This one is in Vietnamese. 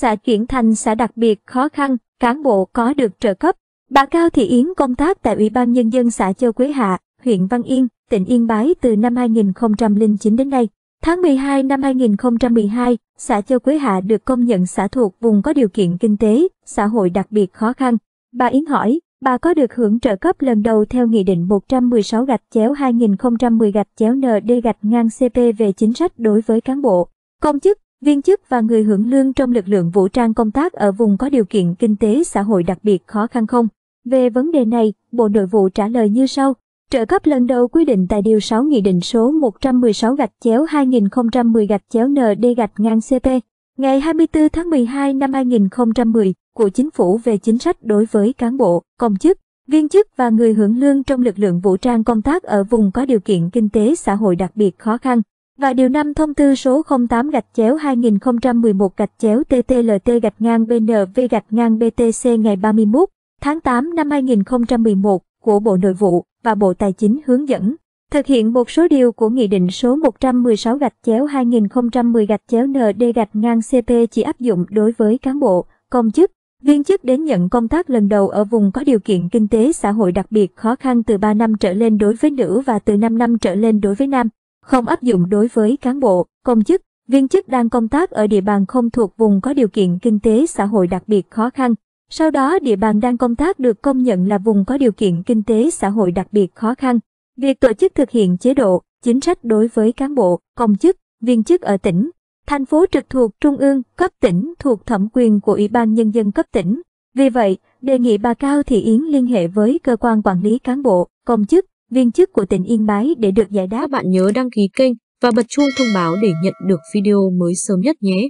xã chuyển thành xã đặc biệt khó khăn, cán bộ có được trợ cấp. Bà Cao Thị Yến công tác tại Ủy ban Nhân dân xã Châu Quế Hạ, huyện Văn Yên, tỉnh Yên Bái từ năm 2009 đến nay. Tháng 12 năm 2012, xã Châu Quế Hạ được công nhận xã thuộc vùng có điều kiện kinh tế, xã hội đặc biệt khó khăn. Bà Yến hỏi, bà có được hưởng trợ cấp lần đầu theo Nghị định 116 gạch chéo 2010 gạch chéo ND gạch ngang CP về chính sách đối với cán bộ, công chức, viên chức và người hưởng lương trong lực lượng vũ trang công tác ở vùng có điều kiện kinh tế xã hội đặc biệt khó khăn không? Về vấn đề này, Bộ Nội vụ trả lời như sau. Trợ cấp lần đầu quy định tại Điều 6 Nghị định số 116 gạch chéo 2010 gạch chéo ND gạch ngang CP ngày 24 tháng 12 năm 2010 của Chính phủ về chính sách đối với cán bộ, công chức, viên chức và người hưởng lương trong lực lượng vũ trang công tác ở vùng có điều kiện kinh tế xã hội đặc biệt khó khăn và điều 5 thông tư số 08 gạch chéo 2011 gạch chéo TTLT gạch ngang BNV gạch ngang BTC ngày 31 tháng 8 năm 2011 của Bộ Nội vụ và Bộ Tài chính hướng dẫn thực hiện một số điều của Nghị định số 116 gạch chéo 2010 gạch chéo ND gạch ngang CP chỉ áp dụng đối với cán bộ, công chức, viên chức đến nhận công tác lần đầu ở vùng có điều kiện kinh tế xã hội đặc biệt khó khăn từ 3 năm trở lên đối với nữ và từ 5 năm trở lên đối với nam không áp dụng đối với cán bộ, công chức, viên chức đang công tác ở địa bàn không thuộc vùng có điều kiện kinh tế xã hội đặc biệt khó khăn. Sau đó địa bàn đang công tác được công nhận là vùng có điều kiện kinh tế xã hội đặc biệt khó khăn. Việc tổ chức thực hiện chế độ, chính sách đối với cán bộ, công chức, viên chức ở tỉnh, thành phố trực thuộc trung ương cấp tỉnh thuộc thẩm quyền của Ủy ban Nhân dân cấp tỉnh. Vì vậy, đề nghị bà Cao Thị Yến liên hệ với cơ quan quản lý cán bộ, công chức, viên chức của tỉnh Yên Bái để được giải đáp. Các bạn nhớ đăng ký kênh và bật chuông thông báo để nhận được video mới sớm nhất nhé.